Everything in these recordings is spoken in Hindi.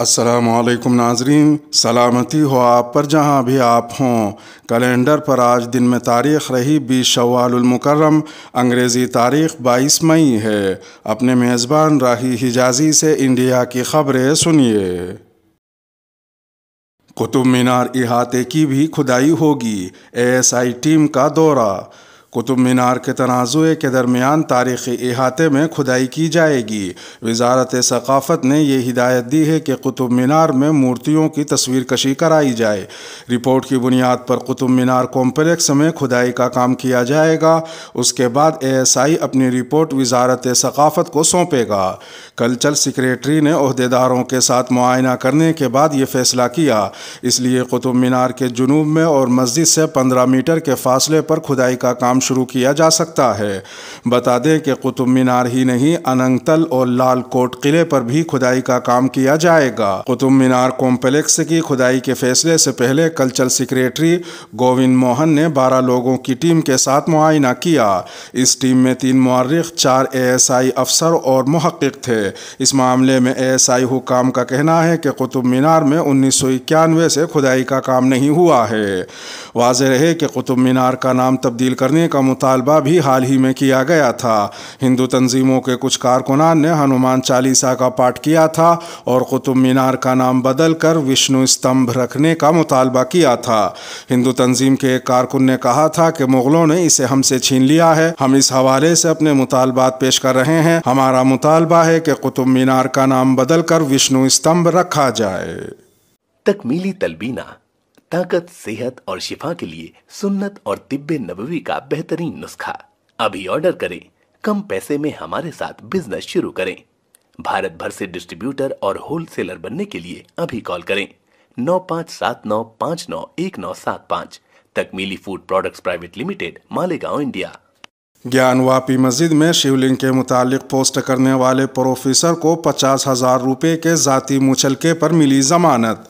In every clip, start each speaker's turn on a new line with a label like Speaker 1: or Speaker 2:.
Speaker 1: असलम नाजरीन सलामती हो आप पर जहाँ भी आप हों कैलेंडर पर आज दिन में तारीख रही बीस शवालमकरम अंग्रेज़ी तारीख 22 मई है अपने मेज़बान राही हिजाजी से इंडिया की खबरें सुनिए कुतुब मीनार इहाते की भी खुदाई होगी एएसआई टीम का दौरा कुतुब मीनार के तनाज़े के दरमियान तारीख़ी अहाते में खुदाई की जाएगी वजारत सकाफ़त ने यह हिदायत दी है कि कुतुब मीनार में मूर्तियों की तस्वीर कशी कराई जाए रिपोर्ट की बुनियाद पर कुतुब मीनार कॉम्प्लेक्स में खुदाई का काम किया जाएगा उसके बाद ए एस आई अपनी रिपोर्ट वजारत सकाफ़त को सौंपेगा कल्चर सक्रेटरी ने अहदेदारों के साथ मुआयना करने के बाद ये फैसला किया इसलिए कुतुब मीनार के जुनूब में और मस्जिद से पंद्रह मीटर के फासले पर खुदाई का काम शुरू किया जा सकता है बता दें कि कुतुब मीनार ही नहीं अनंगतल और लाल कोट किले पर भी खुदाई का काम किया जाएगा कुतुब मीनार कॉम्प्लेक्स की खुदाई के फैसले से पहले कल्चर सेक्रेटरी गोविंद मोहन ने बारह लोगों की टीम के साथ मुआयना किया इस टीम में तीन मर्रख चार आई अफसर और महक़ थे इस मामले में आई हुकाम का कहना है कि कुतुब मीनार में उन्नीस से खुदाई का काम नहीं हुआ है वाज रहे कि कुतुब मीनार का नाम तब्दील करने का मुतालबा भी हाल ही में किया गया था हिंदू तंजीमों के कुछ कारकुनान ने हनुमान चालीसा का पाठ किया था और कुतुब मीनार का नाम बदल कर विष्णु स्तंभ रखने का मुतालबा किया था हिंदू तंजीम के एक कारकुन ने कहा था कि मुगलों ने इसे हमसे छीन लिया है हम इस हवाले से अपने मुतालबात पेश कर रहे हैं हमारा मुतालबा है कि कुतुब मीनार का नाम बदल कर विष्णु स्तंभ रखा जाए तकमीली तलबीना ताकत सेहत और शिफा के लिए सुन्नत और तिब्बे नबवी का बेहतरीन नुस्खा अभी ऑर्डर करें कम पैसे में हमारे साथ बिजनेस शुरू करें भारत भर से डिस्ट्रीब्यूटर और होलसेलर बनने के लिए अभी कॉल करें नौ पाँच सात नौ पाँच नौ एक नौ सात पाँच Takmili food products private limited Malegaon India Gyanvapi मस्जिद में शिवलिंग के मुतालिक पोस्ट करने वाले प्रोफेसर को पचास हजार रुपये के जाती मुचलके पर मिली जमानत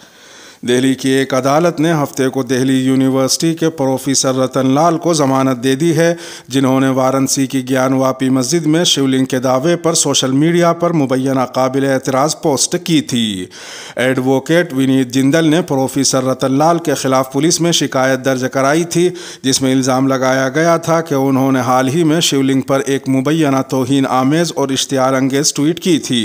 Speaker 1: दिल्ली की एक अदालत ने हफ्ते को दिल्ली यूनिवर्सिटी के प्रोफेसर रतन लाल को जमानत दे दी है जिन्होंने वाराणसी की ज्ञानवापी मस्जिद में शिवलिंग के दावे पर सोशल मीडिया पर मुबैना काबिल एतराज़ पोस्ट की थी एडवोकेट विनीत जिंदल ने प्रोफेसर रतन लाल के खिलाफ पुलिस में शिकायत दर्ज कराई थी जिसमें इल्ज़ाम लगाया गया था कि उन्होंने हाल ही में शिवलिंग पर एक मुबैना तोहन आमेज़ और इश्तार अंगेज़ ट्वीट की थी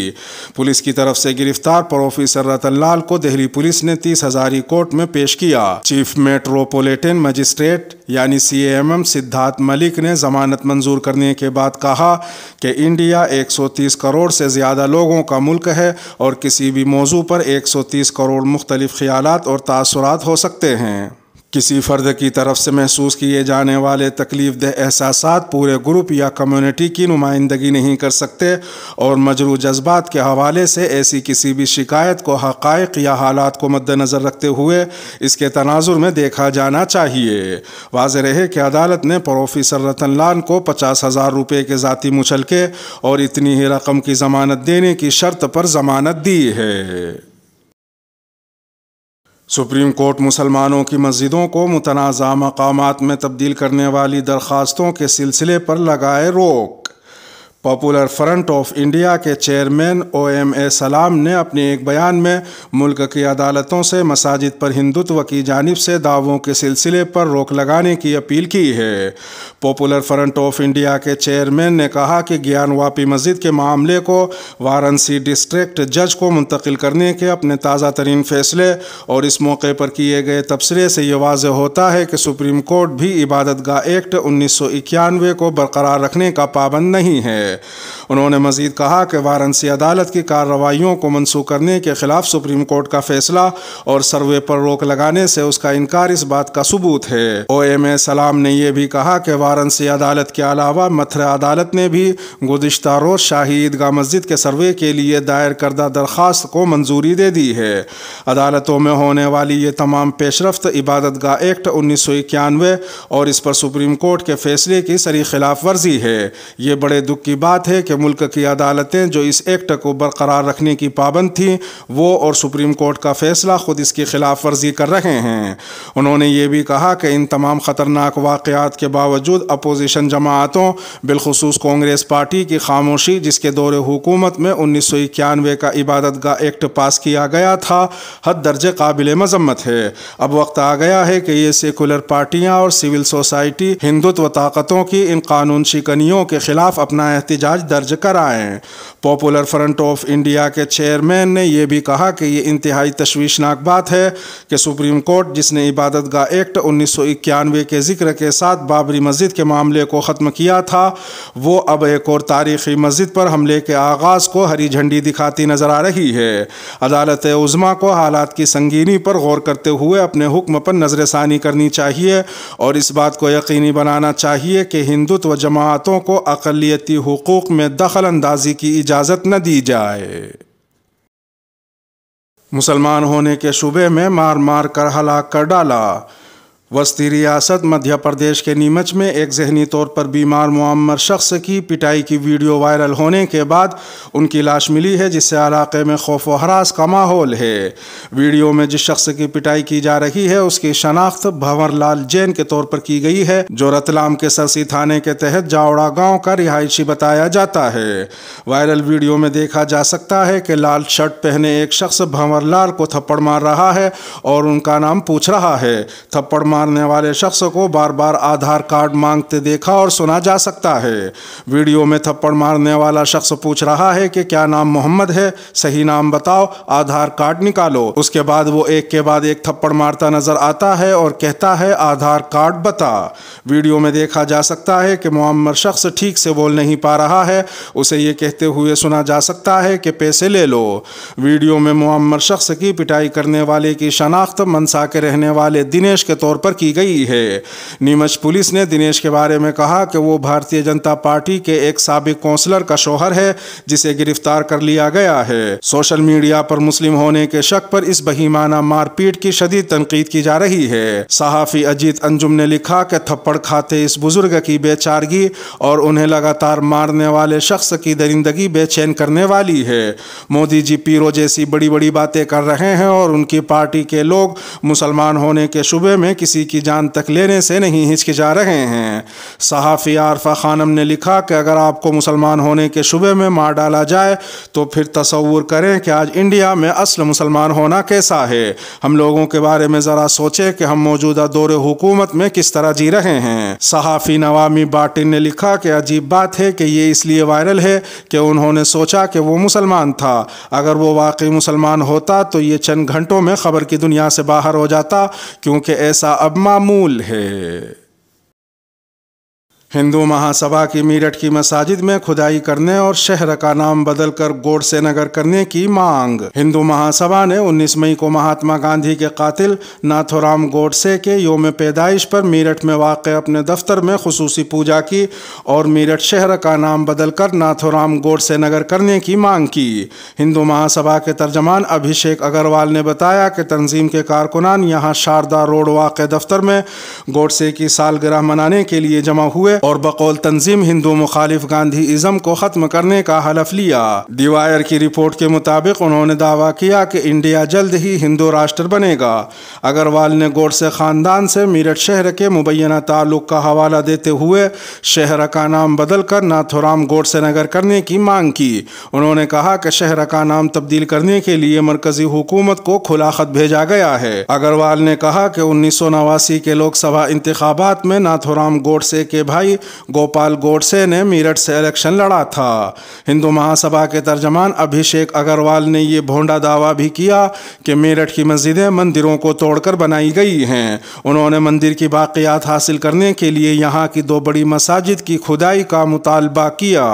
Speaker 1: पुलिस की तरफ से गिरफ्तार प्रोफेसर रतन लाल को दिल्ली पुलिस ने तीस कोर्ट में पेश किया चीफ मेट्रोपोलिटन मजिस्ट्रेट यानी एम सिद्धार्थ मलिक ने जमानत मंजूर करने के बाद कहा कि इंडिया 130 करोड़ से ज़्यादा लोगों का मुल्क है और किसी भी मौजू पर 130 करोड़ मुख्तलिफ ख्याल और तासरात हो सकते हैं किसी फ़र्द की तरफ से महसूस किए जाने वाले तकलीफ दह एहसास पूरे ग्रुप या कम्युनिटी की नुमाइंदगी नहीं कर सकते और मजरू जज्बात के हवाले से ऐसी किसी भी शिकायत को हक़ या हालात को मद्दनज़र रखते हुए इसके तनाजुर में देखा जाना चाहिए वाज रहे कि अदालत ने प्रोफेसर रतन लाल को पचास हज़ार रुपये के ज़ाती मुचलके और इतनी ही रकम की ज़मानत देने की शर्त पर ज़मानत दी है सुप्रीम कोर्ट मुसलमानों की मस्जिदों को मुतनाज़ा मकाम में तब्दील करने वाली दरख्वास्तों के सिलसिले पर लगाए रोक पॉपुलर फ्रंट ऑफ इंडिया के chairman O M A Salam ने अपने एक बयान में मुल्क की अदालतों से मसाजिद पर हिंदुत्व की जानब से दावों के सिलसिले पर रोक लगाने की अपील की है पॉपुलर फ्रंट ऑफ इंडिया के चेयरमैन ने कहा कि ज्ञानवापी मस्जिद के मामले को वाराणसी डिस्ट्रिक्ट जज को मुंतकिल करने के अपने ताज़ा तरीन फैसले और इस मौके पर किए गए तबसरे से यह वाज होता है कि सुप्रीम कोर्ट भी इबादत एक्ट उन्नीस सौ इक्यानवे को बरकरार रखने का पाबंद नहीं है है उन्होंने मजीद कहा कि वाराणसी अदालत की कार्रवाइयों को मनसूख करने के खिलाफ सुप्रीम कोर्ट का फैसला और सर्वे पर रोक लगाने से उसका इनकार इस बात का सबूत है ओ एम ए सलाम ने यह भी कहा कि वाराणसी अदालत के अलावा मथुरा अदालत ने भी गुजशत रोज शाही ईदगाह मस्जिद के सर्वे के लिए दायर करदा दरख्वास्त को मंजूरी दे दी है अदालतों में होने वाली ये तमाम पेशरफ इबादत गाह एक्ट उन्नीस सौ इक्यानवे और इस पर सुप्रीम कोर्ट के फैसले की सरी खिलाफ वर्जी है ये बड़े दुख की बात है कि मुल्क की अदालतें जो इस एक्ट को बरकरार रखने की पाबंद थी वो और सुप्रीम कोर्ट का फैसला खुद इसकी खिलाफ वर्जी कर रहे हैं उन्होंने ये भी कहा कि इन तमाम ख़तरनाक वाक़ात के बावजूद अपोजिशन जमातों बिलखसूस कांग्रेस पार्टी की खामोशी जिसके दौरे हुकूमत में उन्नीस सौ इक्यानवे का इबादत का एक्ट पास किया गया था हद दर्ज काबिल मजम्मत है अब वक्त आ गया है कि ये सेकुलर पार्टियाँ और सिविल सोसाइटी हिंदुत्व ताकतों की इन कानून शिकनियों के खिलाफ अपना एहतियात एहतजाज दर्ज कराए हैं पॉपुलर फ्रंट ऑफ इंडिया के चेयरमैन ने यह भी कहा कि ये इंतहाई तशवीशनाक बात है कि सुप्रीम कोर्ट जिसने इबादत का एक्ट उन्नीस के जिक्र के साथ बाबरी मस्जिद के मामले को ख़त्म किया था वो अब एक और तारीखी मस्जिद पर हमले के आगाज़ को हरी झंडी दिखाती नजर आ रही है अदालत उज़मा को हालात की संगीनी पर गौर करते हुए अपने हुक्म पर नजरसानी करनी चाहिए और इस बात को यकीनी बनाना चाहिए कि हिंदुत्व जमातों को अकलीती हो हकूक़ में दखल अंदाजी की इजाज़त न दी जाए मुसलमान होने के शुबे में मार मार कर हला कर डाला वस्ती रियासत मध्य प्रदेश के नीमच में एक जहनी तौर पर बीमार मुआमर शख्स की पिटाई की वीडियो वायरल होने के बाद उनकी लाश मिली है जिससे इलाके में खौफ व हरास का माहौल है वीडियो में जिस शख्स की पिटाई की जा रही है उसकी शनाख्त भंवर लाल जैन के तौर पर की गई है जो रतलाम के सरसी थाने के तहत जावड़ा गाँव का रिहायशी बताया जाता है वायरल वीडियो में देखा जा सकता है कि लाल शर्ट पहने एक शख्स भंवर लाल को थप्पड़ मार रहा है और उनका नाम पूछ रहा है थप्पड़ मारने वाले शख्स को बार बार आधार कार्ड मांगते देखा और सुना जा सकता है वीडियो में थप्पड़ मारने वाला शख्स पूछ रहा है कि क्या नाम मोहम्मद है सही नाम बताओ आधार कार्ड निकालो उसके बाद वो एक के बाद एक थप्पड़ मारता नजर आता है और कहता है आधार कार्ड बता वीडियो में देखा जा सकता है कि मुआमर शख्स ठीक से बोल नहीं पा रहा है उसे ये कहते हुए सुना जा सकता है कि पैसे ले लो वीडियो में मुआमर शख्स की पिटाई करने वाले की शनाख्त मनसा के रहने वाले दिनेश के तौर पर की गई है नीमच पुलिस ने दिनेश के बारे में कहा कि वो भारतीय जनता पार्टी के एक सबक कौंसलर का शोहर है जिसे गिरफ्तार कर लिया गया है सोशल मीडिया पर मुस्लिम होने के शक पर इस बहीमाना मारपीट की शदीद तनकीद की जा रही है सहाफ़ी अजीत अंजुम ने लिखा कि थप्पड़ खाते इस बुजुर्ग की बेचारगी और उन्हें लगातार मारने वाले शख्स की दरिंदगी बेचैन करने वाली है मोदी जी पीरो जैसी बड़ी बड़ी बातें कर रहे हैं और उनकी पार्टी के लोग मुसलमान होने के शुबे में किसी किसी की जान तक लेने से नहीं हिचकिचा रहे हैं सहाफ़ी आरफा खानम ने लिखा कि अगर आपको मुसलमान होने के शुबे में मार डाला जाए तो फिर तस्वूर करें कि आज इंडिया में असल मुसलमान होना कैसा है हम लोगों के बारे में ज़रा सोचें कि हम मौजूदा दौर हुकूमत में किस तरह जी रहे हैं सहाफ़ी नवामी बाटिन ने लिखा कि अजीब बात है कि ये इसलिए वायरल है कि उन्होंने सोचा कि वो मुसलमान था अगर वो वाकई मुसलमान होता तो ये चंद घंटों में ख़बर की दुनिया से बाहर हो जाता क्योंकि ऐसा अब मामूल है हिंदू महासभा की मीरठ की मसाजिद में खुदाई करने और शहर का नाम बदलकर गोडसे नगर करने की मांग हिंदू महासभा ने 19 मई को महात्मा गांधी के कातिल नाथोराम गोडसे के योम पैदाइश पर मीरठ में वाक़ अपने दफ्तर में खसूसी पूजा की और मेरठ शहर का नाम बदलकर नाथोराम गोडसे नगर करने की मांग की हिंदू महासभा के तर्जमान अभिषेक अग्रवाल ने बताया कि तंजीम के कारकुनान यहाँ शारदा रोड वाक़ दफ्तर में गोडसे की सालगराह मनाने के लिए जमा हुए और बकौल तंजीम हिंदू मुखालिफ गांधी इज़म को ख़त्म करने का हलफ लिया डिवायर की रिपोर्ट के मुताबिक उन्होंने दावा किया कि इंडिया जल्द ही हिंदू राष्ट्र बनेगा अग्रवाल ने गोडसे ख़ानदान से मीरठ शहर के मुबैना ताल्लुक़ का हवाला देते हुए शहर का नाम बदल कर नाथुराम गोडसे नगर करने की मांग की उन्होंने कहा कि शहर का नाम तब्दील करने के लिए मरकजी हुकूमत को खुला खत भेजा गया है अग्रवाल ने कहा कि उन्नीस सौ नवासी के लोकसभा इंतबात में नाथुराम गोडसे के भाई गोपाल गोडसे ने मेरठ से इलेक्शन लड़ा था हिंदू महासभा के तर्जमान अभिषेक अग्रवाल ने ये भोंडा दावा भी किया कि मेरठ की मस्जिदें मंदिरों को तोड़कर बनाई गई हैं उन्होंने मंदिर की बाक़ियात हासिल करने के लिए यहाँ की दो बड़ी मसाजिद की खुदाई का मुतालबा किया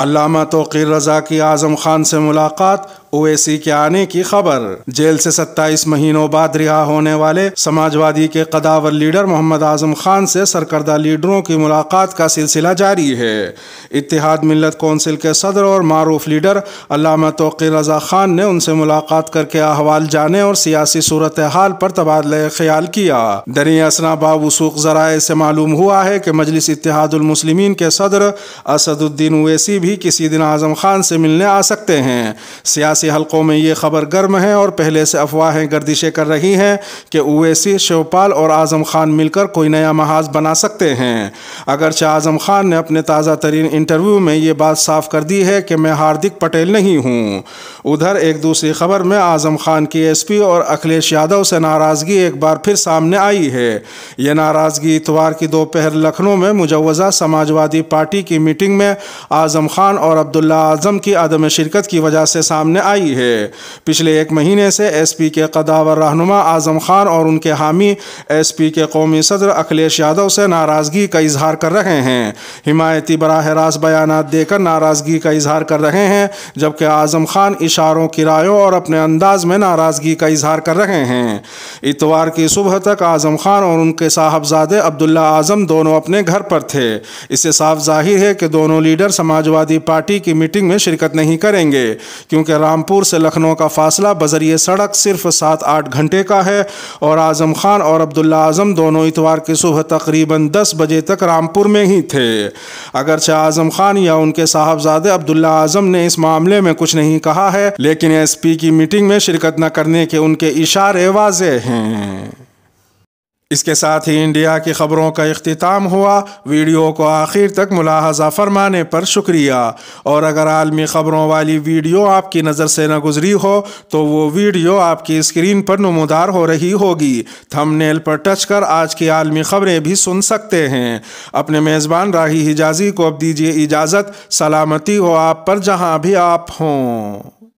Speaker 1: अलामा तोकीर रज़ा की आज़म खान से मुलाकात ओवैसी के आने की खबर जेल से 27 महीनों बाद रिहा होने वाले समाजवादी के कदावर लीडर मोहम्मद आजम खान से सरकर्दा लीडरों की मुलाकात का सिलसिला जारी है इतिहाद मिलत कौंसिल के सदर और मारूफ लीडर अलामा तो रजा खान ने उनसे मुलाकात करके अहवाल जाने और सियासी सूरत हाल पर तबादला ख्याल किया दरिया असना बाबूसूक जराए से मालूम हुआ है कि मजलिस इतिहादलमसलिम के सदर असदुद्दीन ओवैसी भी किसी दिन आजम खान से मिलने आ सकते हैं सियासी सियासी हलकों में ये खबर गर्म है और पहले से अफवाहें गर्दिशें कर रही हैं कि ओवैसी शिवपाल और आज़म खान मिलकर कोई नया महाज बना सकते हैं अगरचे आज़म खान ने अपने ताज़ा तरीन इंटरव्यू में ये बात साफ कर दी है कि मैं हार्दिक पटेल नहीं हूँ उधर एक दूसरी खबर में आज़म खान की एस पी और अखिलेश यादव से नाराज़गी एक बार फिर सामने आई है ये नाराज़गी इतवार की दोपहर लखनऊ में मुजवज़ा समाजवादी पार्टी की मीटिंग में आज़म खान और अब्दुल्ला आज़म की आदम शिरकत की वजह से सामने आई है पिछले एक महीने से एसपी के कदावर रहनुमा आजम खान और उनके हामी एसपी के कौमी सदर अखिलेश यादव से नाराज़गी का इजहार कर रहे हैं हिमायती बरह रास्त बयान देकर नाराज़गी का इजहार कर रहे हैं जबकि आजम खान इशारों किरायों और अपने अंदाज में नाराज़गी का इजहार कर रहे हैं इतवार की सुबह तक आजम खान और उनके साहबजादे अब्दुल्ला आजम दोनों अपने घर पर थे इससे साफ जाहिर है कि दोनों लीडर समाजवादी पार्टी की मीटिंग में शिरकत नहीं करेंगे क्योंकि राम रामपुर से लखनऊ का फासला बजरिए सड़क सिर्फ सात आठ घंटे का है और आज़म खान और अब्दुल्ला आज़म दोनों इतवार की सुबह तकरीबन दस बजे तक रामपुर में ही थे अगरचे आज़म खान या उनके साहबजादे अब्दुल्ला आज़म ने इस मामले में कुछ नहीं कहा है लेकिन एसपी की मीटिंग में शिरकत न करने के उनके इशारे वाजे हैं इसके साथ ही इंडिया की खबरों का अख्ताम हुआ वीडियो को आखिर तक मुलाहजा फरमाने पर शुक्रिया और अगर आलमी खबरों वाली वीडियो आपकी नज़र से न गुजरी हो तो वो वीडियो आपकी स्क्रीन पर नमोदार हो रही होगी थंबनेल पर टच कर आज की आलमी खबरें भी सुन सकते हैं अपने मेज़बान राही हिजाजी को अब दीजिए इजाज़त सलामती हो आप पर जहाँ भी आप हों